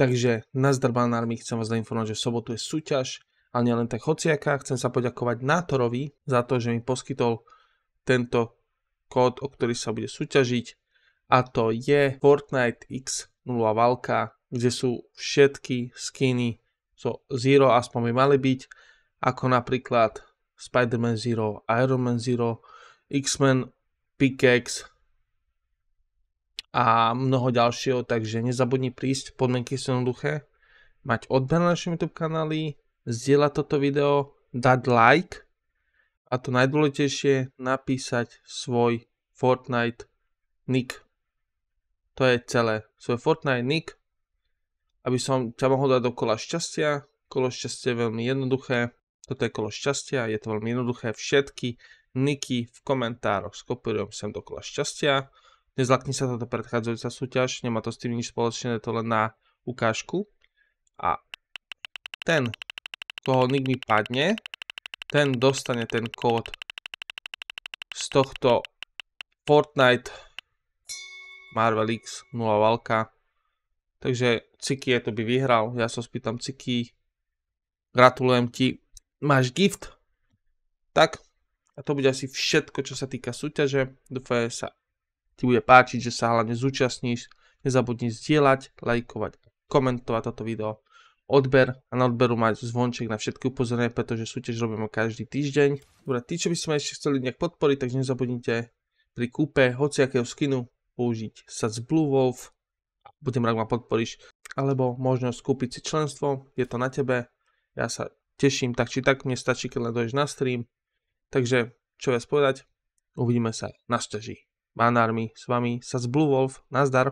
Takže na zdrbanármi chcem vás zainformovať, že v sobotu je súťaž a nielen tak hociaká. Chcem sa poďakovať Nátorovi za to, že mi poskytol tento kód, o ktorý sa bude súťažiť a to je Fortnite X0 Valka, kde sú všetky skiny so Zero, aspoň by mali byť, ako napríklad Spider-Man Zero, Iron Man Zero, X-Men Pickaxe, a mnoho ďalšieho, takže nezabudni prísť, podmienky sú jednoduché, mať odber na našom YouTube kanáli, zdieľať toto video, dať like a to najdôležitejšie napísať svoj Fortnite nick. To je celé. Svoj Fortnite nick, aby som ťa mohol dať do kola šťastia. Kolo šťastia je veľmi jednoduché. Toto je kolo šťastia, je to veľmi jednoduché. Všetky niky v komentároch skopírujem sem do kola šťastia. Nezlakni sa táto predchádzajúca súťaž, nemá to s tým nič spoločné, to len na ukážku. A ten, koho nikdy padne, ten dostane ten kód z tohto Fortnite Marvel X 0 valka. Takže Ciki je to by vyhral. Ja sa spýtam Ciki. Gratulujem ti. Máš gift? Tak. A to bude asi všetko, čo sa týka súťaže. Dúfam, sa ti bude páčiť, že sa hlavne zúčastníš. Nezabudni zdieľať, lajkovať, komentovať toto video, odber a na odberu mať zvonček na všetky upozornenia, pretože súťaž robíme každý týždeň. Dobre, tí, čo by sme ešte chceli nejak podporiť, tak nezabudnite pri kúpe hociakého skinu použiť sa z Blue Wolf, budem rád, ma podporíš, alebo možnosť kúpiť si členstvo, je to na tebe, ja sa teším, tak či tak mne stačí, keď len dojdeš na stream, takže čo viac povedať, uvidíme sa na stáži. Manármi s vami sa Wolf, Nazdar.